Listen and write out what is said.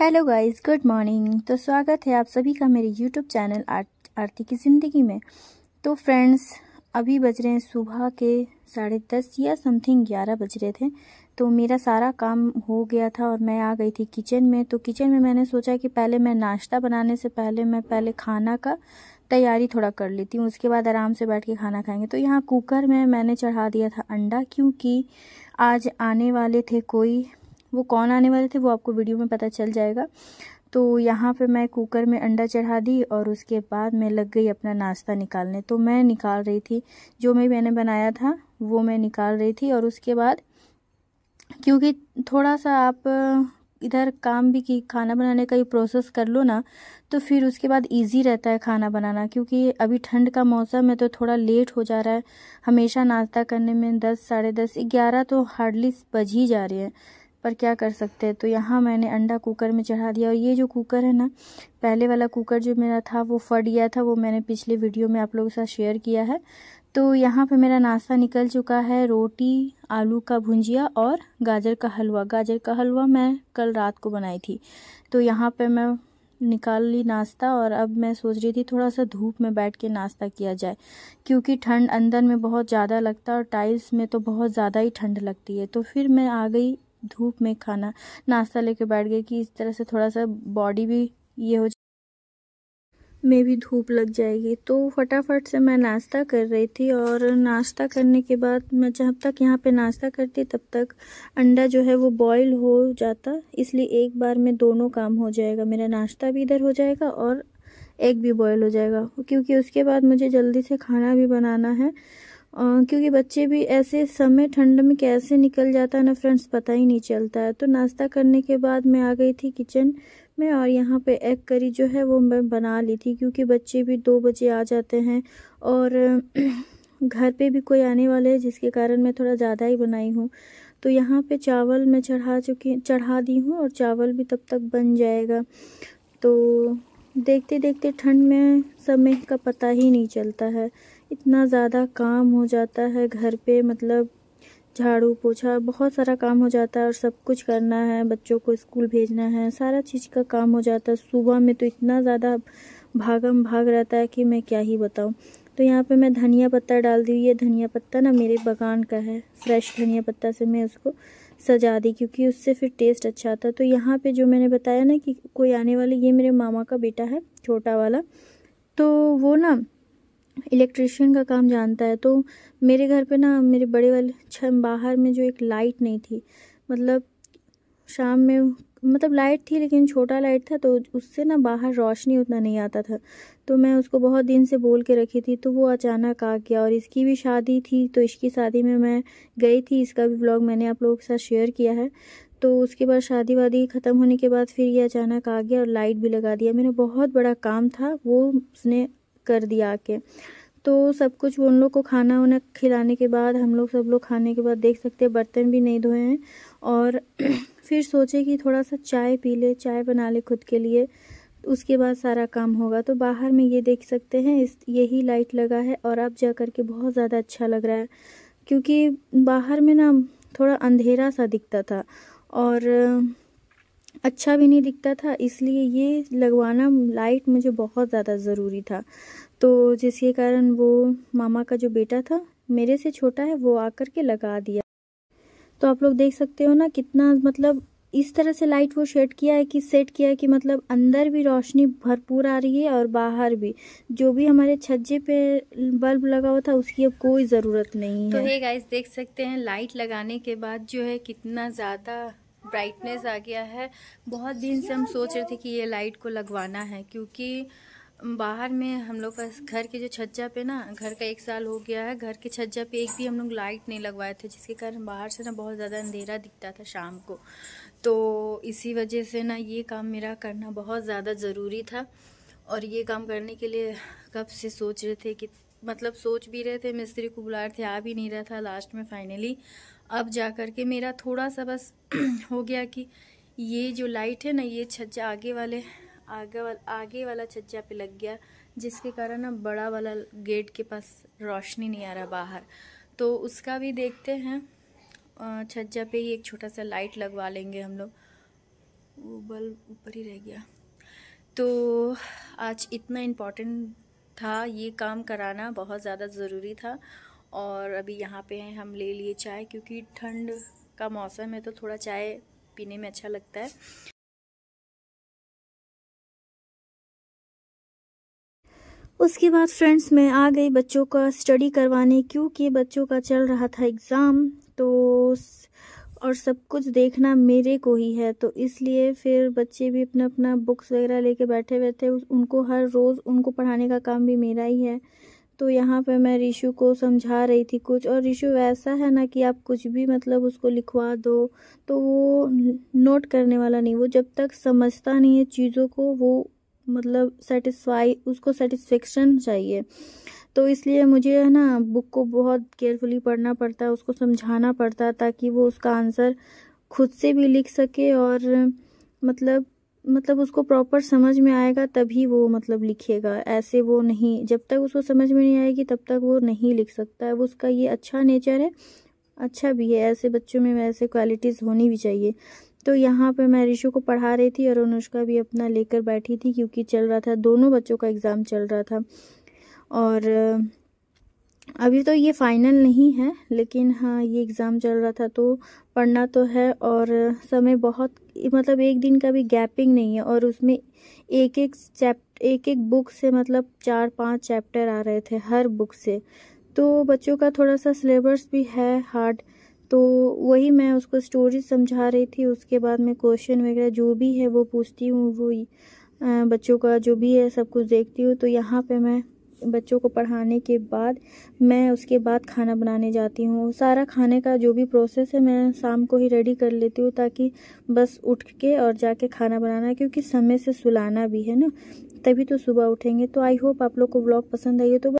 hello guys good morning तो स्वागत है आप सभी का मेरे यूट्यूब चैनल आरती की ज़िंदगी में तो फ्रेंड्स अभी बज रहे हैं सुबह के साढ़े दस या समथिंग ग्यारह बज रहे थे तो मेरा सारा काम हो गया था और मैं आ गई थी किचन में तो किचन में मैंने सोचा कि पहले मैं नाश्ता बनाने से पहले मैं पहले खाना का तैयारी थोड़ा कर लेती हूँ उसके बाद आराम से बैठ के खाना खाएंगे तो यहाँ कुकर में मैंने चढ़ा दिया था अंडा क्योंकि आज आने वाले थे कोई वो कौन आने वाले थे वो आपको वीडियो में पता चल जाएगा तो यहाँ पे मैं कुकर में अंडा चढ़ा दी और उसके बाद मैं लग गई अपना नाश्ता निकालने तो मैं निकाल रही थी जो मैं मैंने बनाया था वो मैं निकाल रही थी और उसके बाद क्योंकि थोड़ा सा आप इधर काम भी की खाना बनाने का ही प्रोसेस कर लो ना तो फिर उसके बाद इजी रहता है खाना बनाना क्योंकि अभी ठंड का मौसम है तो थोड़ा लेट हो जा रहा है हमेशा नाश्ता करने में दस साढ़े दस ग्यारह तो हार्डली बज ही जा रही है पर क्या कर सकते हैं तो यहाँ मैंने अंडा कुकर में चढ़ा दिया और ये जो कुकर है ना पहले वाला कुकर जो मेरा था वो फट गया था वो मैंने पिछले वीडियो में आप लोगों के साथ शेयर किया है तो यहाँ पे मेरा नाश्ता निकल चुका है रोटी आलू का भुंजिया और गाजर का हलवा गाजर का हलवा मैं कल रात को बनाई थी तो यहाँ पर मैं निकाल ली नाश्ता और अब मैं सोच रही थी थोड़ा सा धूप में बैठ के नाश्ता किया जाए क्योंकि ठंड अंदर में बहुत ज़्यादा लगता है और टाइल्स में तो बहुत ज़्यादा ही ठंड लगती है तो फिर मैं आ गई धूप में खाना नाश्ता लेके बैठ गए कि इस तरह से थोड़ा सा बॉडी भी ये हो में भी धूप लग जाएगी तो फटाफट से मैं नाश्ता कर रही थी और नाश्ता करने के बाद मैं जब तक यहाँ पे नाश्ता करती तब तक अंडा जो है वो बॉईल हो जाता इसलिए एक बार में दोनों काम हो जाएगा मेरा नाश्ता भी इधर हो जाएगा और एग भी बॉईल हो जाएगा क्योंकि उसके बाद मुझे जल्दी से खाना भी बनाना है क्योंकि बच्चे भी ऐसे समय ठंड में कैसे निकल जाता है ना फ्रेंड्स पता ही नहीं चलता है तो नाश्ता करने के बाद मैं आ गई थी किचन में और यहाँ पे एग करी जो है वो मैं बना ली थी क्योंकि बच्चे भी दो बजे आ जाते हैं और घर पे भी कोई आने वाले है जिसके कारण मैं थोड़ा ज़्यादा ही बनाई हूँ तो यहाँ पर चावल मैं चढ़ा चुकी चढ़ा दी हूँ और चावल भी तब तक बन जाएगा तो देखते देखते ठंड में समय का पता ही नहीं चलता है इतना ज़्यादा काम हो जाता है घर पे मतलब झाड़ू पोछा बहुत सारा काम हो जाता है और सब कुछ करना है बच्चों को स्कूल भेजना है सारा चीज़ का काम हो जाता है सुबह में तो इतना ज़्यादा भागम भाग रहता है कि मैं क्या ही बताऊँ तो यहाँ पे मैं धनिया पत्ता डाल दी ये धनिया पत्ता ना मेरे बगान का है फ्रेश धनिया पत्ता से मैं उसको सजा दी क्योंकि उससे फिर टेस्ट अच्छा आता तो यहाँ पे जो मैंने बताया ना कि कोई आने वाले ये मेरे मामा का बेटा है छोटा वाला तो वो ना इलेक्ट्रिशियन का काम जानता है तो मेरे घर पे ना मेरे बड़े वाले बाहर में जो एक लाइट नहीं थी मतलब शाम में मतलब लाइट थी लेकिन छोटा लाइट था तो उससे ना बाहर रोशनी उतना नहीं आता था तो मैं उसको बहुत दिन से बोल के रखी थी तो वो अचानक आ गया और इसकी भी शादी थी तो इसकी शादी में मैं गई थी इसका भी ब्लॉग मैंने आप लोगों के साथ शेयर किया है तो उसके बाद शादी वादी ख़त्म होने के बाद फिर ये अचानक आ गया और लाइट भी लगा दिया मेरा बहुत बड़ा काम था वो उसने कर दिया आके तो सब कुछ उन लोग को खाना उन्हें खिलाने के बाद हम लोग सब लोग खाने के बाद देख सकते हैं बर्तन भी नहीं धोए हैं और फिर सोचे कि थोड़ा सा चाय पी ले चाय बना ले खुद के लिए उसके बाद सारा काम होगा तो बाहर में ये देख सकते हैं इस यही लाइट लगा है और अब जा कर के बहुत ज़्यादा अच्छा लग रहा है क्योंकि बाहर में ना थोड़ा अंधेरा सा दिखता था और अच्छा भी नहीं दिखता था इसलिए ये लगवाना लाइट मुझे बहुत ज़्यादा ज़रूरी था तो जिसके कारण वो मामा का जो बेटा था मेरे से छोटा है वो आकर के लगा दिया तो आप लोग देख सकते हो ना कितना मतलब इस तरह से लाइट वो शेड किया है कि सेट किया है कि मतलब अंदर भी रोशनी भरपूर आ रही है और बाहर भी जो भी हमारे छज्जे पे बल्ब लगा हुआ था उसकी अब कोई ज़रूरत नहीं तो है तो ये गाइस देख सकते हैं लाइट लगाने के बाद जो है कितना ज़्यादा ब्राइटनेस आ गया है बहुत दिन से हम सोच रहे थे कि ये लाइट को लगवाना है क्योंकि बाहर में हम लोग का घर के जो छज्जा पे ना घर का एक साल हो गया है घर के छज्जा पे एक भी हम लोग लाइट नहीं लगवाए थे जिसके कारण बाहर से ना बहुत ज़्यादा अंधेरा दिखता था शाम को तो इसी वजह से ना ये काम मेरा करना बहुत ज़्यादा ज़रूरी था और ये काम करने के लिए कब से सोच रहे थे कि मतलब सोच भी रहे थे मिस्त्री को बुला रहे थे आ भी नहीं रहा था लास्ट में फाइनली अब जा कर के मेरा थोड़ा सा बस हो गया कि ये जो लाइट है ना ये छज्जा आगे वाले आगे वाल आगे वाला छज्जा पे लग गया जिसके कारण ना बड़ा वाला गेट के पास रोशनी नहीं आ रहा बाहर तो उसका भी देखते हैं छज्जा पे ही एक छोटा सा लाइट लगवा लेंगे हम लोग वो बल्ब ऊपर ही रह गया तो आज इतना इम्पोर्टेंट था ये काम कराना बहुत ज़्यादा ज़रूरी था और अभी यहाँ पे हैं हम ले लिए चाय क्योंकि ठंड का मौसम है तो थोड़ा चाय पीने में अच्छा लगता है उसके बाद फ्रेंड्स मैं आ गई बच्चों का स्टडी करवाने क्योंकि बच्चों का चल रहा था एग्ज़ाम तो और सब कुछ देखना मेरे को ही है तो इसलिए फिर बच्चे भी अपना अपना बुक्स वगैरह लेके बैठे हुए थे उनको हर रोज़ उनको पढ़ाने का काम भी मेरा ही है तो यहाँ पे मैं रिशु को समझा रही थी कुछ और रिशु वैसा है ना कि आप कुछ भी मतलब उसको लिखवा दो तो वो नोट करने वाला नहीं वो जब तक समझता नहीं है चीज़ों को वो मतलब सेटिस्फाई उसको सेटिस्फेक्शन चाहिए तो इसलिए मुझे है ना बुक को बहुत केयरफुली पढ़ना पड़ता है उसको समझाना पड़ता है ताकि वो उसका आंसर खुद से भी लिख सके और मतलब मतलब उसको प्रॉपर समझ में आएगा तभी वो मतलब लिखेगा ऐसे वो नहीं जब तक उसको समझ में नहीं आएगी तब तक वो नहीं लिख सकता है वो उसका ये अच्छा नेचर है अच्छा भी है ऐसे बच्चों में वैसे क्वालिटीज़ होनी भी चाहिए तो यहाँ पे मैं ऋषु को पढ़ा रही थी और अनुष्का भी अपना लेकर बैठी थी क्योंकि चल रहा था दोनों बच्चों का एग्ज़ाम चल रहा था और अभी तो ये फाइनल नहीं है लेकिन हाँ ये एग्ज़ाम चल रहा था तो पढ़ना तो है और समय बहुत मतलब एक दिन का भी गैपिंग नहीं है और उसमें एक एक चैप्ट एक एक बुक से मतलब चार पांच चैप्टर आ रहे थे हर बुक से तो बच्चों का थोड़ा सा सिलेबस भी है हार्ड तो वही मैं उसको स्टोरीज समझा रही थी उसके बाद में क्वेश्चन वगैरह जो भी है वो पूछती हूँ वो बच्चों का जो भी है सब कुछ देखती हूँ तो यहाँ पर मैं बच्चों को पढ़ाने के बाद मैं उसके बाद खाना बनाने जाती हूँ सारा खाने का जो भी प्रोसेस है मैं शाम को ही रेडी कर लेती हूँ ताकि बस उठ के और जाके खाना बनाना क्योंकि समय से सुलाना भी है ना तभी तो सुबह उठेंगे तो आई होप आप लोग को ब्लॉग पसंद आई है तो